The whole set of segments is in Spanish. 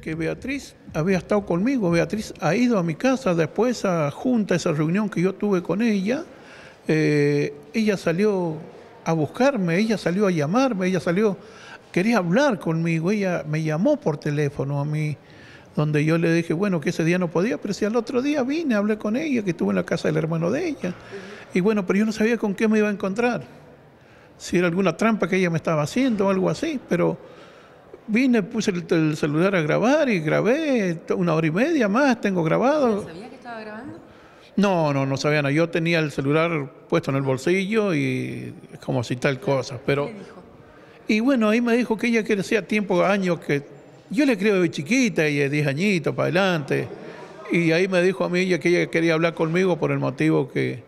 que Beatriz había estado conmigo, Beatriz ha ido a mi casa después a junta, esa reunión que yo tuve con ella, eh, ella salió a buscarme, ella salió a llamarme, ella salió, quería hablar conmigo, ella me llamó por teléfono a mí, donde yo le dije, bueno, que ese día no podía, pero si al otro día vine, hablé con ella, que estuvo en la casa del hermano de ella, y bueno, pero yo no sabía con qué me iba a encontrar, si era alguna trampa que ella me estaba haciendo o algo así, pero vine, puse el, celular a grabar y grabé una hora y media más, tengo grabado. ¿Sabía que estaba grabando? No, no, no sabía nada. Yo tenía el celular puesto en el bolsillo y como si tal cosa, pero... Y bueno, ahí me dijo que ella que hacía tiempo, años que... Yo le creo de chiquita, y es 10 añitos para adelante. Y ahí me dijo a mí ella que ella quería hablar conmigo por el motivo que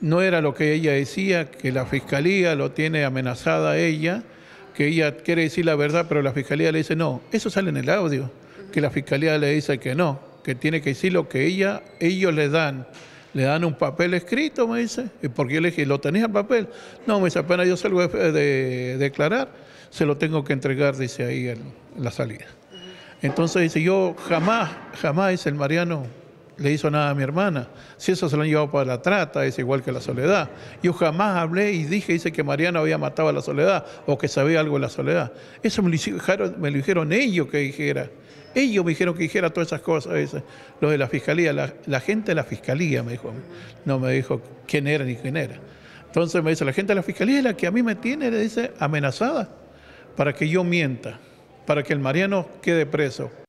no era lo que ella decía, que la fiscalía lo tiene amenazada a ella que ella quiere decir la verdad, pero la fiscalía le dice no. Eso sale en el audio, que la fiscalía le dice que no, que tiene que decir lo que ella, ellos le dan. Le dan un papel escrito, me dice, porque yo le dije, ¿lo tenés el papel? No, me dice, apenas yo salgo de, declarar, se lo tengo que entregar, dice ahí en, la salida. Entonces dice, yo jamás, jamás, dice el Mariano, le hizo nada a mi hermana. Si eso se lo han llevado para la trata, es igual que la soledad. Yo jamás hablé y dije, dice que Mariano había matado a la soledad o que sabía algo de la soledad. Eso me lo, dijeron, ellos que dijera. Ellos me dijeron que dijera todas esas cosas. Dice. Lo de la fiscalía, la, gente de la fiscalía me dijo. No me dijo quién era ni quién era. Entonces me dice, la gente de la fiscalía es la que a mí me tiene, le dice, amenazada para que yo mienta, para que el Mariano quede preso